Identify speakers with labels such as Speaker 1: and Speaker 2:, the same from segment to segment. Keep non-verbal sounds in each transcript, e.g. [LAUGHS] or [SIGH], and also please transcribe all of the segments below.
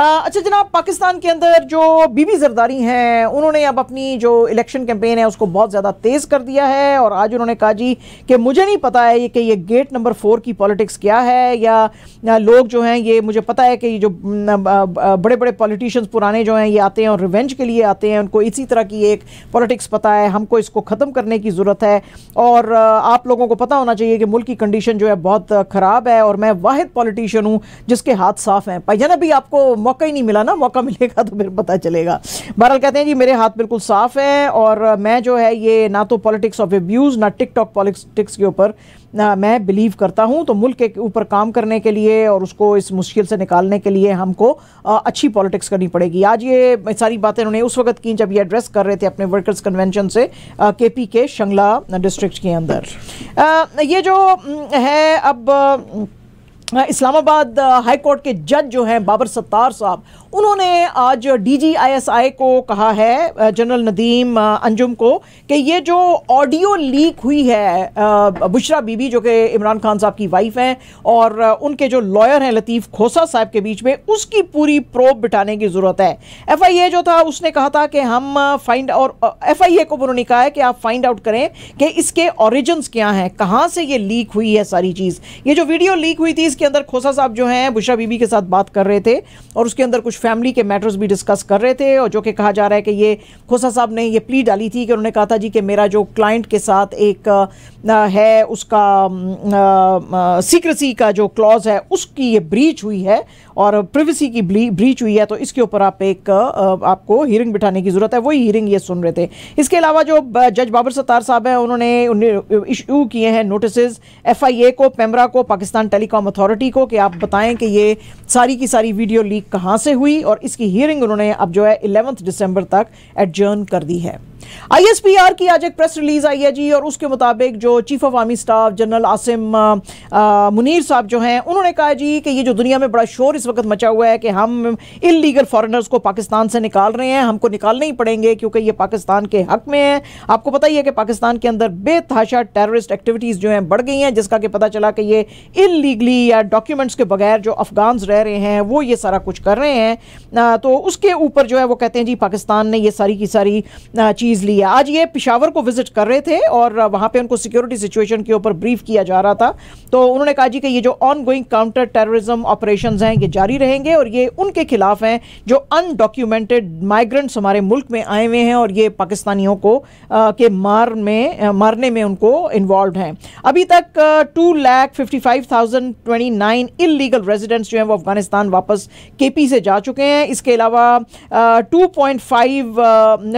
Speaker 1: अच्छा जनाब पाकिस्तान के अंदर जो बीबी जरदारी हैं उन्होंने अब अपनी जो इलेक्शन कैंपेन है उसको बहुत ज़्यादा तेज़ कर दिया है और आज उन्होंने कहा जी कि मुझे नहीं पता है ये कि ये गेट नंबर फोर की पॉलिटिक्स क्या है या लोग जो हैं ये मुझे पता है कि ये जो बड़े बड़े पॉलिटिशियंस पुराने जो हैं ये आते हैं और रिवेंज के लिए आते हैं उनको इसी तरह की एक पॉलिटिक्स पता है हमको इसको ख़त्म करने की ज़रूरत है और आप लोगों को पता होना चाहिए कि मुल्क की कंडीशन जो है बहुत ख़राब है और मैं वाद पॉलिटिशियन हूँ जिसके हाथ साफ हैं भाई जाना अभी आपको मौका ही नहीं मिला ना मौका मिलेगा तो फिर पता चलेगा बहरहाल कहते हैं जी मेरे हाथ बिल्कुल साफ है और मैं जो है ये ना तो पॉलिटिक्स ऑफ एब्यूज़ ना टिकटॉक पॉलिटिक्स के ऊपर मैं बिलीव करता हूं तो मुल्क के ऊपर काम करने के लिए और उसको इस मुश्किल से निकालने के लिए हमको अच्छी पॉलिटिक्स करनी पड़ेगी आज ये सारी बातें उन्होंने उस वक्त की जब ये एड्रेस कर रहे थे अपने वर्कर्स कन्वेंशन से के पी के शंगला डिस्ट्रिक्ट के अंदर ये जो हम्म, है अब इस्लामाबाद हाई कोर्ट के जज जो हैं बाबर सत्तार साहब उन्होंने आज डीजीआईएसआई को कहा है जनरल नदीम अंजुम को कि ये जो ऑडियो लीक हुई है बुशरा बीबी जो कि इमरान खान साहब की वाइफ हैं और उनके जो लॉयर हैं लतीफ़ खोसा साहब के बीच में उसकी पूरी प्रोब बिठाने की ज़रूरत है एफआईए जो था उसने कहा था कि हम फाइंड और एफआईए को उन्होंने कहा है कि आप फाइंड आउट करें कि इसके ऑरिजन्स क्या हैं कहाँ से ये लीक हुई है सारी चीज़ ये जो वीडियो लीक हुई थी इसके अंदर खोसा साहब जो हैं बुशरा बीबी के साथ बात कर रहे थे और उसके अंदर कुछ कुछ फैमिली के मैटर्स भी डिस्कस कर रहे थे और जो कि कहा जा रहा है कि ये खोसा साहब ने ये प्ली डाली थी कि उन्होंने कहा था जी कि मेरा जो क्लाइंट के साथ एक है उसका सीक्रेसी का जो क्लॉज है उसकी ये ब्रीच हुई है और प्रिवेसी की ब्रीच हुई है तो इसके ऊपर आप एक आपको हियरिंग बिठाने की ज़रूरत है वही हियरिंग ये सुन रहे थे इसके अलावा जो जज बाबर सत्तार साहब हैं उन्होंने इशू किए हैं नोटिस एफ आई ए को पेमरा को पाकिस्तान टेलीकॉम अथॉरिटी को कि आप बताएं कि ये सारी की सारी वीडियो लीक कहाँ से हुई हुई और इसकी हियरिंग उन्होंने अब जो है इलेवंथ दिसंबर तक एडजर्न कर दी है आईएसपीआर की आज एक प्रेस रिलीज आई है जी और उसके मुताबिक जो chief of army staff general Asim आ, मुनीर साहब जो हैं उन्होंने कहा जी कि ये जो दुनिया में बड़ा शोर इस वक्त मचा हुआ है कि हम इलीगल फॉरेनर्स को पाकिस्तान से निकाल रहे हैं हमको निकालने ही पड़ेंगे क्योंकि ये पाकिस्तान के हक में है आपको पता ही है कि पाकिस्तान के अंदर बेतहाशा टेररिस्ट एक्टिविटीज़ जो हैं बढ़ गई हैं जिसका कि पता चला कि ये इलीगली या डॉक्यूमेंट्स के बगैर जो अफगान रह रहे हैं वो ये सारा कुछ कर रहे हैं तो उसके ऊपर जो है वो कहते हैं जी पाकिस्तान ने ये सारी की सारी चीज़ चीज़ ली है आज ये पिशावर को विजिट कर रहे थे और वहां पे उनको सिक्योरिटी सिचुएशन के ऊपर ब्रीफ किया जा रहा था तो उन्होंने कहा जी कि ये जो ongoing counter terrorism operation हैं ये जारी रहेंगे और ये उनके खिलाफ हैं जो अनडॉक्यूमेंटेड माइग्रेंट्स हमारे मुल्क में आए हुए हैं और ये पाकिस्तानियों को आ, के मार में आ, मारने में उनको इन्वॉल्व हैं अभी तक two lakh fifty five thousand twenty nine illegal residents जो हैं वो अफगानिस्तान वापस के से जा चुके हैं इसके अलावा two point five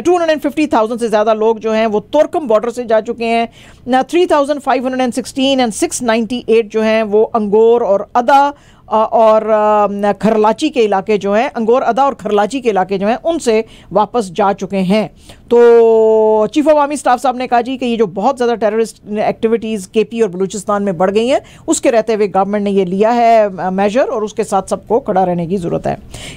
Speaker 1: two hundred and fifty thousand से ज़्यादा लोग जो हैं वो तुर्कम बॉर्डर से जा चुके हैं three thousand five hundred and sixteen and six ninety eight जो हैं वो अंगोर और अदा और खरलाची के इलाके जो हैं अंगोर अदा और खरलाची के इलाके जो हैं उनसे वापस जा चुके हैं तो चीफ ऑफ आर्मी स्टाफ साहब ने कहा जी कि ये जो बहुत ज़्यादा टेररिस्ट एक्टिविटीज़ के पी और बलूचिस्तान में बढ़ गई हैं उसके रहते हुए गवर्नमेंट ने ये लिया है मेजर और उसके साथ सबको खड़ा रहने की ज़रूरत है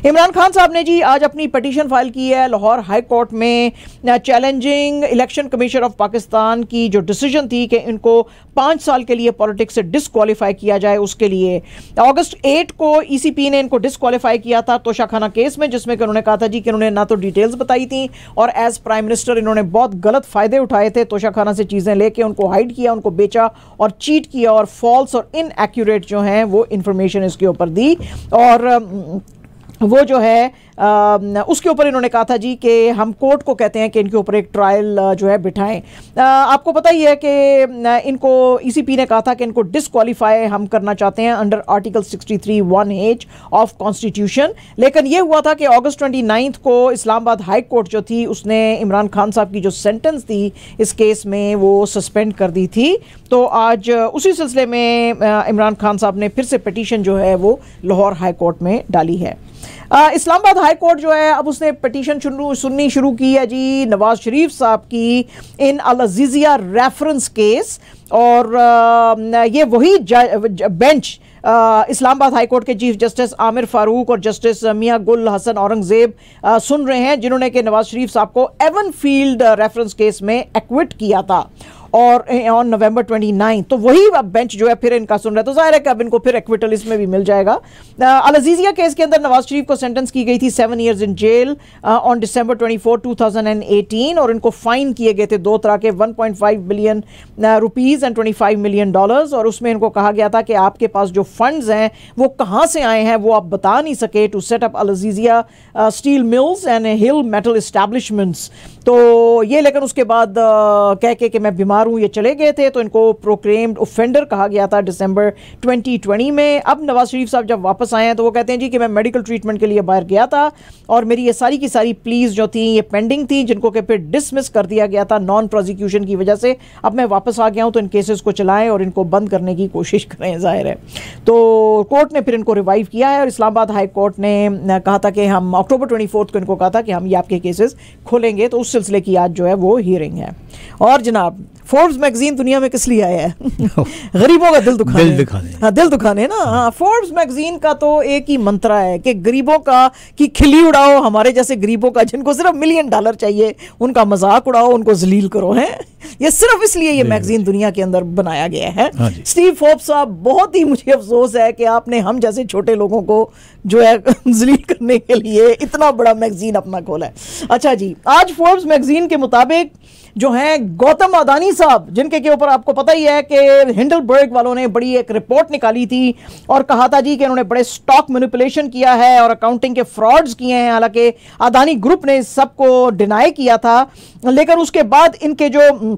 Speaker 1: इमरान खान साहब ने जी आज अपनी पटिशन फाइल की है लाहौर हाई कोर्ट में challenging election commission of Pakistan की जो डिसीजन थी कि इनको पाँच साल के लिए पॉलिटिक्स से डिसक्वालीफाई किया जाए उसके लिए अगस्त एट को ईसीपी e ने इनको डिसक्वालीफाई किया था तोशाखाना केस में जिसमें कि उन्होंने कहा था जी कि उन्होंने ना तो डिटेल्स बताई थी और एज प्राइम मिनिस्टर इन्होंने बहुत गलत फ़ायदे उठाए थे तोशाखाना से चीज़ें लेके उनको हाइड किया उनको बेचा और चीट किया और फॉल्स और इनएक्यूरेट जो हैं वो इन्फॉर्मेशन इसके ऊपर दी और वो जो है उसके ऊपर इन्होंने कहा था जी कि हम कोर्ट को कहते हैं कि इनके ऊपर एक ट्रायल जो है बिठाएं आपको पता ही है कि इनको ईसीपी e ने कहा था कि इनको डिसक्वालीफाई हम करना चाहते हैं under article 63 one H of constitution लेकिन यह हुआ था कि अगस्त नाइन्थ को इस्लामाबाद हाई कोर्ट जो थी उसने इमरान खान साहब की जो सेंटेंस थी इस केस में वो सस्पेंड कर दी थी तो आज उसी सिलसिले में इमरान खान साहब ने फिर से पटिशन जो है वो लाहौर हाई कोर्ट में डाली है इस्लामाबाद हाई कोर्ट जो है अब उसने पटिशन सुननी शुरू की है जी नवाज शरीफ साहब की इन अलजीजिया रेफरेंस केस और ये वही बेंच इस्लामाबाद हाई कोर्ट के चीफ जस्टिस आमिर फारूक और जस्टिस मियां गुल हसन औरंगजेब सुन रहे हैं जिन्होंने कि नवाज शरीफ साहब को एवन फील्ड रेफरेंस केस में एक्विट किया था और ऑन नवंबर 29 तो वही अब बेंच जो है फिर इनका सुन रहा है तो जाहिर है कि अब इनको फिर एक्विटल इसमें भी मिल जाएगा अल अजीजिया केस के अंदर नवाज शरीफ को सेंटेंस की गई थी seven years in jail on December twenty four और इनको फाइन किए गए थे दो तरह के one billion rupees and twenty million dollars और उसमें इनको कहा गया था कि आपके पास जो फंड्स हैं वो कहाँ से आए हैं वो आप बता नहीं सके to set up Al Azizia steel mills and Hill Metal establishments तो ये लेकिन उसके बाद कह के कि मैं बीमार हूँ ये चले गए थे तो इनको प्रोक्रेम्ड ऑफेंडर कहा गया था दिसंबर 2020 में अब नवाज शरीफ साहब जब वापस आए हैं तो वो कहते हैं जी कि मैं मेडिकल ट्रीटमेंट के लिए बाहर गया था और मेरी ये सारी की सारी प्लीज़ जो थी ये पेंडिंग थी जिनको कि फिर डिसमिस कर दिया गया था नॉन प्रोजिक्यूशन की वजह से अब मैं वापस आ गया हूँ तो इन केसेस को चलाएं और इनको बंद करने की कोशिश करें ज़ाहिर है तो कोर्ट ने फिर इनको रिवाइव किया है और इस्लामाबाद हाई कोर्ट ने कहा था कि हम अक्टूबर ट्वेंटी को इनको कहा था कि हम ये आपके केसेस खोलेंगे तो उस सोशल सिलसिले की आज जो है वो हियरिंग है और जनाब फोर्ब्स मैगजीन दुनिया में किस लिए आया है गरीबों का दिल दुखाने दिल दुखाने हाँ दिल दुखाने ना हाँ फोर्ब्स मैगजीन का तो एक ही मंत्रा है कि गरीबों का की खिली उड़ाओ हमारे जैसे गरीबों का जिनको सिर्फ मिलियन डॉलर चाहिए उनका मजाक उड़ाओ उनको जलील करो है ये सिर्फ इसलिए ये मैगजीन दुनिया के अंदर बनाया गया है स्टीव हाँ फोर्ब साहब बहुत ही मुझे अफसोस है कि आपने हम जैसे छोटे लोगों को जो है [LAUGHS] जलील करने के लिए इतना बड़ा मैगजीन अपना खोला है अच्छा जी आज फोर्ब्स मैगजीन के मुताबिक जो हैं गौतम अदानी साहब जिनके के ऊपर आपको पता ही है कि हिंडलबर्ग वालों ने बड़ी एक रिपोर्ट निकाली थी और कहा था जी कि उन्होंने बड़े स्टॉक मैनिपुलेशन किया है और अकाउंटिंग के फ्रॉड्स किए हैं हालांकि अदानी ग्रुप ने सबको डिनाई किया था लेकिन उसके बाद इनके जो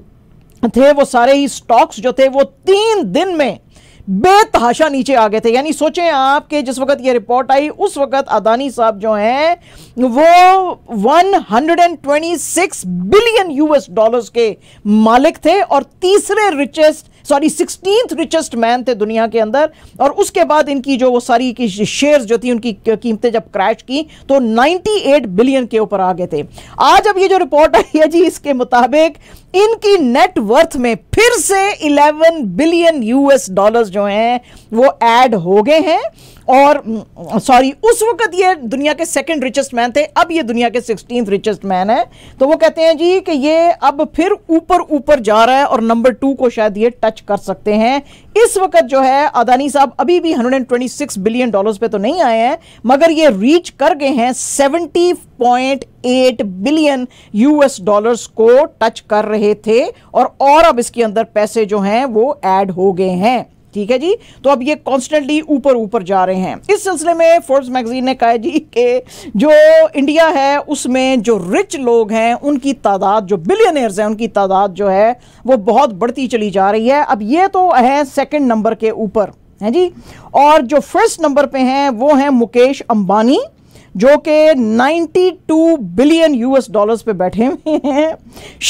Speaker 1: थे वो सारे ही स्टॉक्स जो थे वो तीन दिन में बेतहाशा नीचे आ गए थे यानी सोचें आप कि जिस वक्त ये रिपोर्ट आई उस वक्त अदानी साहब जो हैं वो 126 बिलियन यूएस डॉलर्स के मालिक थे और तीसरे richest sorry sixteen richest man थे दुनिया के अंदर और उसके बाद इनकी जो वो सारी की शेयर जो थी उनकी कीमतें जब क्रैश की तो 98 बिलियन के ऊपर आ गए थे आज अब ये जो रिपोर्ट आई है जी इसके मुताबिक इनकी नेटवर्थ में फिर से 11 बिलियन यूएस डॉलर्स जो हैं वो ऐड हो गए हैं और सॉरी उस वक्त ये दुनिया के सेकंड रिचेस्ट मैन थे अब ये दुनिया के सिक्सटीन रिचेस्ट मैन है तो वो कहते हैं जी कि ये अब फिर ऊपर ऊपर जा रहा है और नंबर टू को शायद ये टच कर सकते हैं इस वक्त जो है अदानी साहब अभी भी 126 बिलियन डॉलर्स पे तो नहीं आए हैं मगर ये रीच कर गए हैं 70.8 बिलियन यूएस डॉलर्स को टच कर रहे थे और और अब इसके अंदर पैसे जो हैं वो ऐड हो गए हैं ठीक है जी तो अब ये कॉन्स्टेंटली ऊपर ऊपर जा रहे हैं इस सिलसिले में फोर्ब्स मैगजीन ने कहा जी कि जो इंडिया है उसमें जो रिच लोग हैं उनकी तादाद जो बिलियनर्स हैं उनकी तादाद जो है वो बहुत बढ़ती चली जा रही है अब ये तो है सेकंड नंबर के ऊपर है जी और जो फर्स्ट नंबर पे हैं वो हैं मुकेश अंबानी जो कि 92 बिलियन यूएस डॉलर्स पे बैठे हुए हैं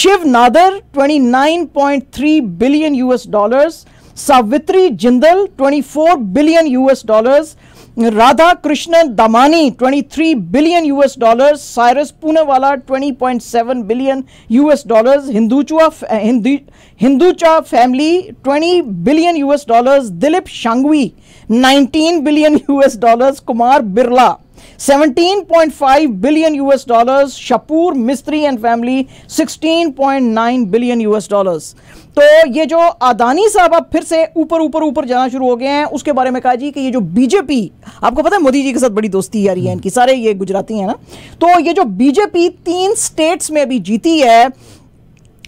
Speaker 1: Shiv Nadar 29.3 billion US dollars Savitri Jindal 24 billion US dollars, Radha Krishnan Damani 23 billion US dollars, Cyrus Poonawala 20.7 billion US dollars, Hinducha, Hindu, Hinducha family 20 billion US dollars, Dilip Shangvi 19 billion US dollars, Kumar Birla 17.5 billion US dollars Shapoor Mistry and family 16.9 billion US dollars तो ये जो अदानी साहब अब फिर से ऊपर ऊपर ऊपर जाना शुरू हो गए हैं उसके बारे में कहा जी कि ये जो बीजेपी आपको पता है मोदी जी के साथ बड़ी दोस्ती आ रही है इनकी e सारे ये गुजराती हैं ना तो ये जो बीजेपी तीन स्टेट्स में भी जीती है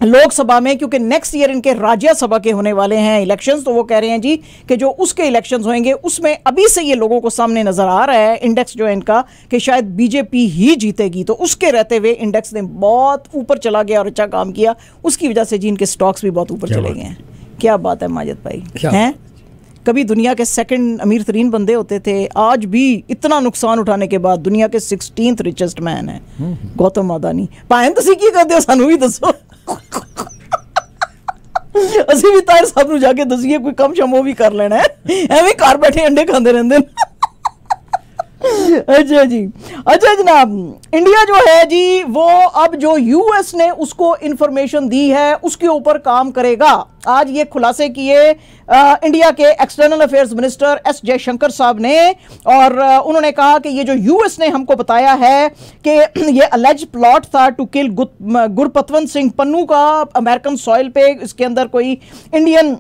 Speaker 1: लोकसभा में क्योंकि नेक्स्ट ईयर इनके राज्यसभा के होने वाले हैं इलेक्शंस तो वो कह रहे हैं जी कि जो उसके इलेक्शंस होंगे उसमें अभी से ये लोगों को सामने नजर आ रहा है इंडेक्स जो है इनका कि शायद बीजेपी ही जीतेगी तो उसके रहते हुए इंडेक्स ने बहुत ऊपर चला गया और अच्छा काम किया उसकी वजह से जी इनके स्टॉक्स भी बहुत ऊपर चले गए हैं क्या बात है माजद भाई हैं कभी दुनिया के सेकंड अमीर तरीन बंदे होते थे आज भी इतना नुकसान उठाने के बाद दुनिया के सिक्सटीन रिचेस्ट मैन है गौतम अदानी तो सी की करते हो सू भी दसो ਅਸੀਂ ਵੀ ਤਾਇਰ ਸਾਹਿਬ ਨੂੰ ਜਾ ਕੇ ਦੱਸੀਏ ਕੋਈ ਕੰਮ ਸ਼ਮੋ ਉਹ ਵੀ ਕਰ ਲੈਣਾ ਐਵੇਂ ਘਰ ਬੈਠੇ ਅੰਡੇ ਖਾਂਦੇ ਰਹਿੰਦੇ ਨੇ अच्छा जी अच्छा जनाब इंडिया जो है जी वो अब जो यूएस ने उसको इंफॉर्मेशन दी है उसके ऊपर काम करेगा आज ये खुलासे किए इंडिया के external affairs minister S Jaishankar साहब ने और आ, उन्होंने कहा कि ये जो यूएस ने हमको बताया है कि [CLEARS THROAT] ये अलेज प्लॉट था टू किल गुरपतवंत सिंह पन्नू का अमेरिकन सॉइल पे इसके अंदर कोई इंडियन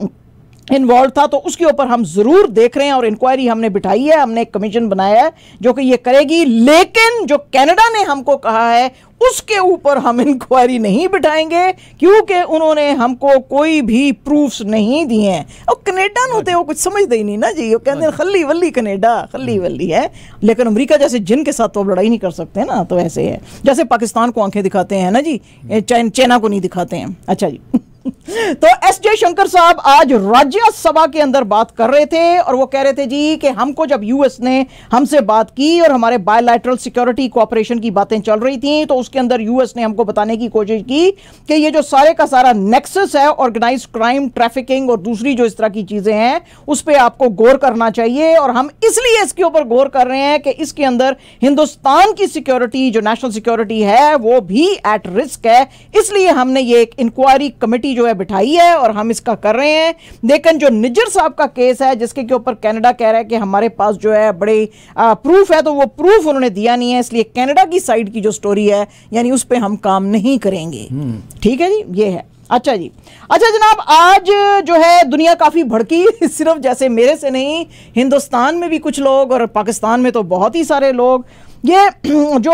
Speaker 1: इन्वॉल्व था तो उसके ऊपर हम जरूर देख रहे हैं और इंक्वायरी हमने बिठाई है हमने एक कमीशन बनाया है जो कि ये करेगी लेकिन जो कनाडा ने हमको कहा है उसके ऊपर हम इंक्वायरी नहीं बिठाएंगे क्योंकि उन्होंने हमको कोई भी प्रूफ्स नहीं दिए हैं और कनेडा होते वो कुछ समझते ही नहीं ना जी वो कहते हैं खली वली कनेडा खली वली है लेकिन अमेरिका जैसे जिनके साथ तो लड़ाई नहीं कर सकते ना तो ऐसे है जैसे पाकिस्तान को आंखें दिखाते हैं ना जी हम्म। चाइना को नहीं दिखाते हैं अच्छा जी [LAUGHS] तो एस जयशंकर साहब आज राज्यसभा के अंदर बात कर रहे थे और वो कह रहे थे जी कि हमको जब यूएस ने हमसे बात की और हमारे बायोलैटरल सिक्योरिटी कोऑपरेशन की बातें चल रही थी तो उसके अंदर यूएस ने हमको बताने की कोशिश की कि ये जो सारे का सारा नेक्सस है ऑर्गेनाइज क्राइम ट्रैफिकिंग और दूसरी जो इस तरह की चीजें हैं उस पर आपको गौर करना चाहिए और हम इसलिए इसके ऊपर गौर कर रहे हैं कि इसके अंदर हिंदुस्तान की सिक्योरिटी जो नेशनल सिक्योरिटी है वो भी एट रिस्क है इसलिए हमने ये एक इंक्वायरी कमेटी जो है बिठाई है और हम इसका कर रहे हैं लेकिन जो निजर साहब का केस है जिसके के ऊपर कनाडा कह रहा है कि हमारे पास जो है बड़े आ, प्रूफ है तो वो प्रूफ उन्होंने दिया नहीं है इसलिए कनाडा की साइड की जो स्टोरी है यानी उस पर हम काम नहीं करेंगे हम्म। ठीक है जी ये है अच्छा जी अच्छा जनाब आज जो है दुनिया काफ़ी भड़की [LAUGHS] सिर्फ जैसे मेरे से नहीं हिंदुस्तान में भी कुछ लोग और पाकिस्तान में तो बहुत ही सारे लोग ये [CLEARS THROAT] जो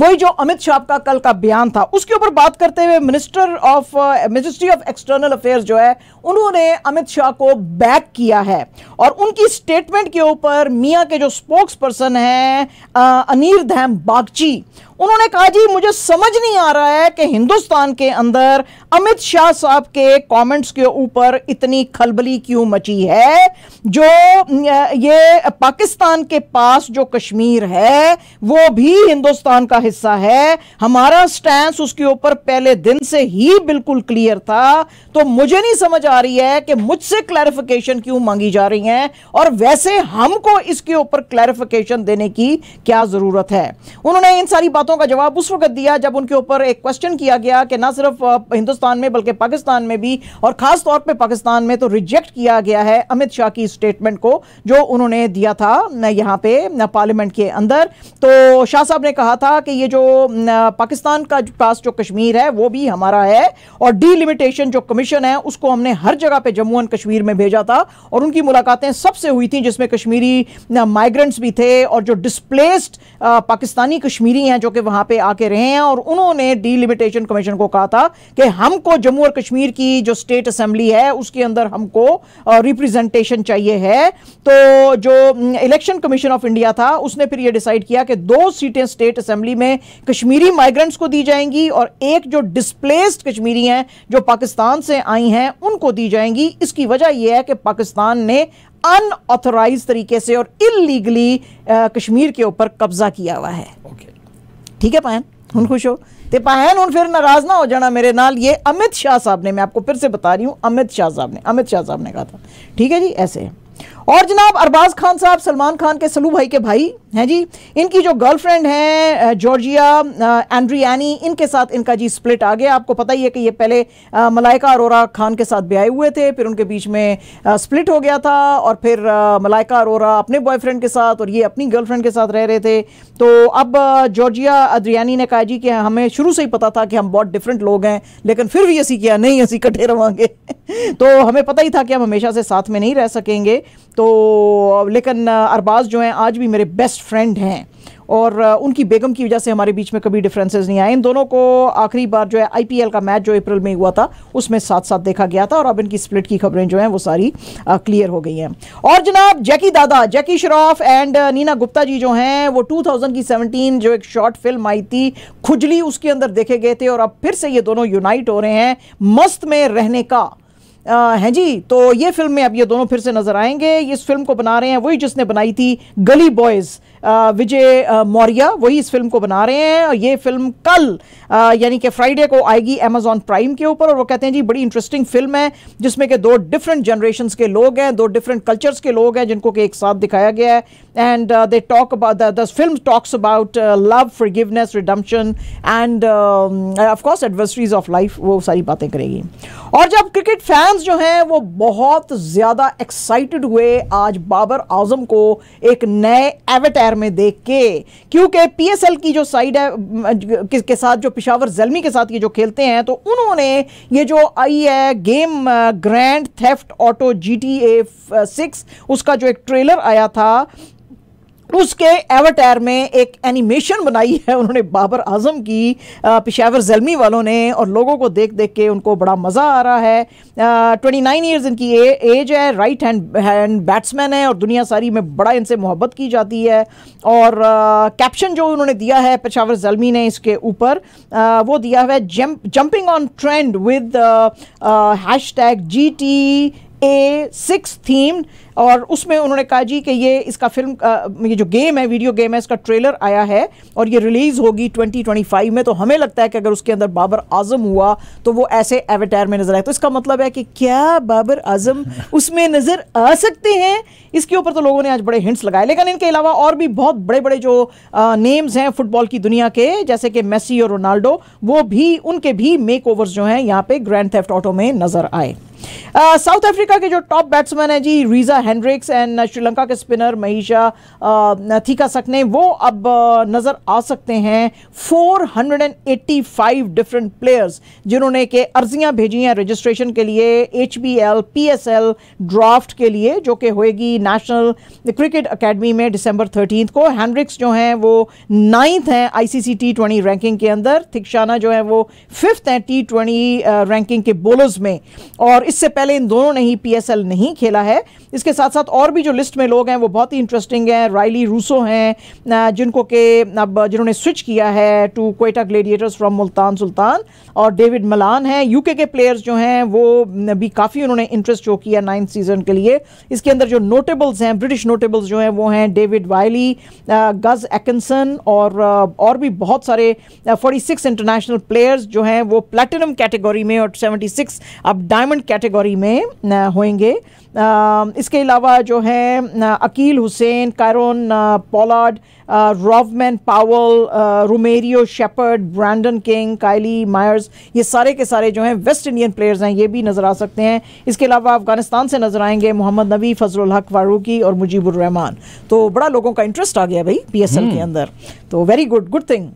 Speaker 1: वही जो अमित शाह का कल का बयान था उसके ऊपर बात करते हुए minister of ministry of external affairs जो है उन्होंने अमित शाह को बैक किया है और उनकी स्टेटमेंट के ऊपर मियाँ के जो स्पोक्स पर्सन हैं अनिर धैम बागची उन्होंने कहा जी मुझे समझ नहीं आ रहा है कि हिंदुस्तान के अंदर अमित शाह साहब के कमेंट्स के ऊपर इतनी खलबली क्यों मची है जो ये पाकिस्तान के पास जो कश्मीर है वो भी हिंदुस्तान का हिस्सा है हमारा स्टैंड उसके ऊपर पहले दिन से ही बिल्कुल क्लियर था तो मुझे नहीं समझ आ रही है कि मुझसे क्लैरिफिकेशन क्यों मांगी जा रही है और वैसे हमको इसके ऊपर क्लैरिफिकेशन देने की क्या जरूरत है उन्होंने इन सारी बात बातों का जवाब उस वक्त दिया जब उनके ऊपर एक क्वेश्चन किया गया कि ना सिर्फ हिंदुस्तान में बल्कि पाकिस्तान में भी और खास तौर पे पाकिस्तान में तो रिजेक्ट किया गया है अमित शाह की स्टेटमेंट को जो उन्होंने दिया था यहाँ पे पार्लियामेंट के अंदर तो शाह साहब ने कहा था कि ये जो पाकिस्तान का पास जो कश्मीर है वो भी हमारा है और डीलिमिटेशन जो कमीशन है उसको हमने हर जगह पर जम्मू एंड कश्मीर में भेजा था और उनकी मुलाकातें सबसे हुई थी जिसमें कश्मीरी माइग्रेंट्स भी थे और जो डिस्प्लेस्ड पाकिस्तानी कश्मीरी हैं जो के वहां पे आके रहे हैं और उन्होंने डीलिमिटेशन कमीशन को कहा था कि हमको जम्मू और कश्मीर की जो स्टेट असेंबली है उसके अंदर हमको रिप्रेजेंटेशन चाहिए है तो जो इलेक्शन कमीशन ऑफ इंडिया था उसने फिर ये डिसाइड किया कि दो सीटें स्टेट असेंबली में कश्मीरी माइग्रेंट्स को दी जाएंगी और एक जो डिस्प्लेस्ड कश्मीरी हैं जो पाकिस्तान से आई हैं उनको दी जाएंगी इसकी वजह यह है कि पाकिस्तान ने अनऑथराइज तरीके से और इलीगली कश्मीर के ऊपर कब्जा किया हुआ है okay. ठीक है पायन हूँ खुश हो तो पायन हूँ फिर नाराज ना हो जाना मेरे नाल ये अमित शाह साहब ने मैं आपको फिर से बता रही हूँ अमित शाह साहब ने अमित शाह साहब ने कहा था ठीक है जी ऐसे है और जनाब अरबाज खान साहब सलमान खान के सलू भाई के भाई हैं जी इनकी जो गर्लफ्रेंड है जॉर्जिया एंड्रियानी इनके साथ इनका जी स्प्लिट आ गया आपको पता ही है कि ये पहले मलाइका अरोरा खान के साथ ब्याए हुए थे फिर उनके बीच में स्प्लिट हो गया था और फिर मलाइका अरोरा अपने बॉयफ्रेंड के साथ और ये अपनी गर्लफ्रेंड के साथ रह रहे थे तो अब जॉर्जिया अद्रियानी ने कहा जी कि हमें शुरू से ही पता था कि हम बहुत डिफरेंट लोग हैं लेकिन फिर भी ऐसी किया नहीं ऐसी कटे रहेंगे [LAUGHS] तो हमें पता ही था कि हम हमेशा से साथ में नहीं रह सकेंगे तो लेकिन अरबाज़ जो हैं आज भी मेरे बेस्ट फ्रेंड हैं और उनकी बेगम की वजह से हमारे बीच में कभी डिफरेंसेस नहीं आए इन दोनों को आखिरी बार जो है आईपीएल का मैच जो अप्रैल में हुआ था उसमें साथ साथ देखा गया था और अब इनकी स्प्लिट की खबरें जो हैं वो सारी क्लियर हो गई हैं और जनाब जैकी दादा जैकी श्रॉफ एंड नीना गुप्ता जी जो हैं वो टू की सेवनटीन जो एक शॉर्ट फिल्म आई थी खुजली उसके अंदर देखे गए थे और अब फिर से ये दोनों यूनाइट हो रहे हैं मस्त में रहने का हैं जी तो ये फिल्म में अब ये दोनों फिर से नजर आएंगे इस फिल्म को बना रहे हैं वही जिसने बनाई थी गली बॉयज़ विजय मौर्य वही इस फिल्म को बना रहे हैं और ये फिल्म कल यानी कि फ्राइडे को आएगी अमेजॉन प्राइम के ऊपर और वो कहते हैं जी बड़ी इंटरेस्टिंग फिल्म है जिसमें कि दो डिफरेंट जनरेशन के लोग हैं दो डिफरेंट कल्चर्स के लोग हैं जिनको कि एक साथ दिखाया गया है and they talk about the film talks about love forgiveness redemption and of course adversaries of life वो सारी बातें करेगी और जब क्रिकेट फैंस जो हैं वो बहुत ज़्यादा एक्साइटेड हुए आज बाबर आजम को एक नए एवेटार पैर में देख के क्योंकि पीएसएल की जो साइड है के, के साथ जो पिशावर जलमी के साथ ये जो खेलते हैं तो उन्होंने ये जो आई है game Grand Theft Auto G T A six उसका जो एक ट्रेलर आया था उसके एवटैर में एक एनिमेशन बनाई है उन्होंने बाबर आजम की पेशावर जलमी वालों ने और लोगों को देख देख के उनको बड़ा मज़ा आ रहा है ट्वेंटी नाइन ईयर्स इनकी ए, एज है राइट हैंड हैंड बैट्समैन है और दुनिया सारी में बड़ा इनसे मोहब्बत की जाती है और कैप्शन जो उन्होंने दिया है पेशावर जलमी ने इसके ऊपर वो दिया है jumping on trend with hashtag G T A six themed और उसमें उन्होंने कहा जी कि ये इसका फिल्म आ, ये जो गेम है वीडियो गेम है इसका ट्रेलर आया है और ये रिलीज़ होगी 2025 में तो हमें लगता है कि अगर उसके अंदर बाबर आजम हुआ तो वो ऐसे एवेटायर में नज़र आए तो इसका मतलब है कि क्या बाबर आजम [LAUGHS] उसमें नज़र आ सकते हैं इसके ऊपर तो लोगों ने आज बड़े हिंट्स लगाए लेकिन इनके अलावा और भी बहुत बड़े बड़े जो नेम्स हैं फुटबॉल की दुनिया के जैसे कि मेसी और रोनाल्डो वो भी उनके भी मेक जो हैं यहाँ पे ग्रैंड थेफ्ट ऑटो में नज़र आए साउथ अफ्रीका के जो टॉप बैट्समैन है जी रीजा हेनरिक्स एंड श्रीलंका के स्पिनर महिषा थीका सकने वो अब नज़र आ सकते हैं 485 डिफरेंट प्लेयर्स जिन्होंने के अर्जियां भेजी हैं रजिस्ट्रेशन के लिए एच बी ड्राफ्ट के लिए जो कि होएगी नेशनल क्रिकेट अकेडमी में दिसंबर थर्टीन को हैंड्रिक्स जो हैं वो नाइन्थ हैं आईसीसी टी ट्वेंटी रैंकिंग के अंदर थिक्शाना जो है वो फिफ्थ हैं टी ट्वेंटी रैंकिंग के बोलर्स में और इससे पहले इन दोनों ने ही पीएसएल नहीं खेला है इसके साथ साथ और भी जो लिस्ट में लोग हैं वो बहुत ही इंटरेस्टिंग हैं राइली रूसो हैं जिनको के अब जिन्होंने स्विच किया है to Quetta Gladiators from Multan Sultan और डेविड मलान हैं यूके के प्लेयर्स जो हैं वो भी काफ़ी उन्होंने इंटरेस्ट शो किया नाइन्थ सीजन के लिए इसके अंदर जो नोटेबल्स हैं ब्रिटिश नोटेबल्स जो हैं वो हैं डेविड वाइली गज एक्नसन और और भी बहुत सारे फोर्टी सिक्स इंटरनेशनल प्लेयर्स जो हैं वो प्लेटिनम कैटेगरी में और सेवेंटी सिक्स अब डायमंड कैटेगरी में होंगे इसके अलावा जो है Akeal Hosein Kieron Pollard Robman Rovman Powell Romario Shepherd Brandon King Kyle Mayers ये सारे के सारे जो हैं वेस्ट इंडियन प्लेयर्स हैं ये भी नज़र आ सकते हैं इसके अलावा अफगानिस्तान से नज़र आएंगे मोहम्मद नबी फजल हक फारूकी और मुजीबुररहमान तो बड़ा लोगों का इंटरेस्ट आ गया भाई पी के हम्म। अंदर तो वेरी गुड गुड थिंग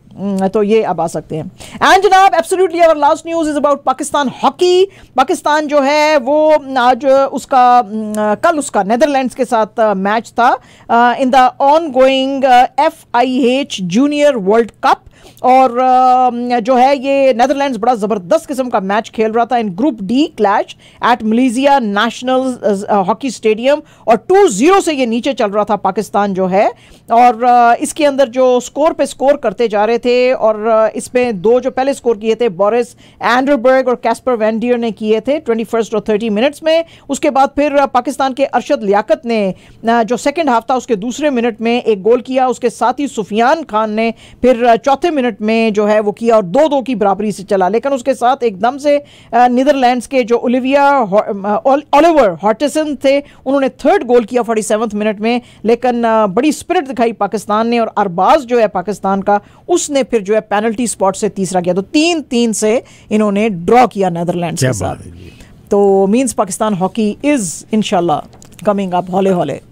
Speaker 1: तो ये अब आ सकते हैं एंड जनाब absolutely our last news is about Pakistan hockey Pakistan जो है वो आज उसका mm, कल उसका नेदरलैंड्स के साथ मैच uh, था in the ongoing FIH Junior World Cup और जो है ये नदरलैंड्स बड़ा ज़बरदस्त किस्म का मैच खेल रहा था in group D clash at Malaysia national hockey stadium और टू ज़ीरो से ये नीचे चल रहा था पाकिस्तान जो है और इसके अंदर जो स्कोर पे स्कोर करते जा रहे थे और इसमें दो जो पहले स्कोर किए थे बोरिस एंड्रबर्ग और कैस्पर वेंडियर ने किए थे ट्वेंटी और थर्टी मिनट्स में उसके बाद फिर पाकिस्तान के अरशद लियाकत ने जो सेकेंड हाफ था उसके दूसरे मिनट में एक गोल किया उसके साथ ही सुफियान खान ने फिर चौथे चौथे मिनट में जो है वो किया और दो दो की बराबरी से चला लेकिन उसके साथ एकदम से नीदरलैंड्स के जो ओलिविया ओलिवर हॉटिसन थे उन्होंने थर्ड गोल किया फोर्टी मिनट में लेकिन बड़ी स्पिरिट दिखाई पाकिस्तान ने और अरबाज जो है पाकिस्तान का उसने फिर जो है पेनल्टी स्पॉट से तीसरा किया तो तीन तीन से इन्होंने ड्रॉ किया नैदरलैंड के साथ तो मीन्स पाकिस्तान हॉकी इज़ इनशाला कमिंग अप हौले हौले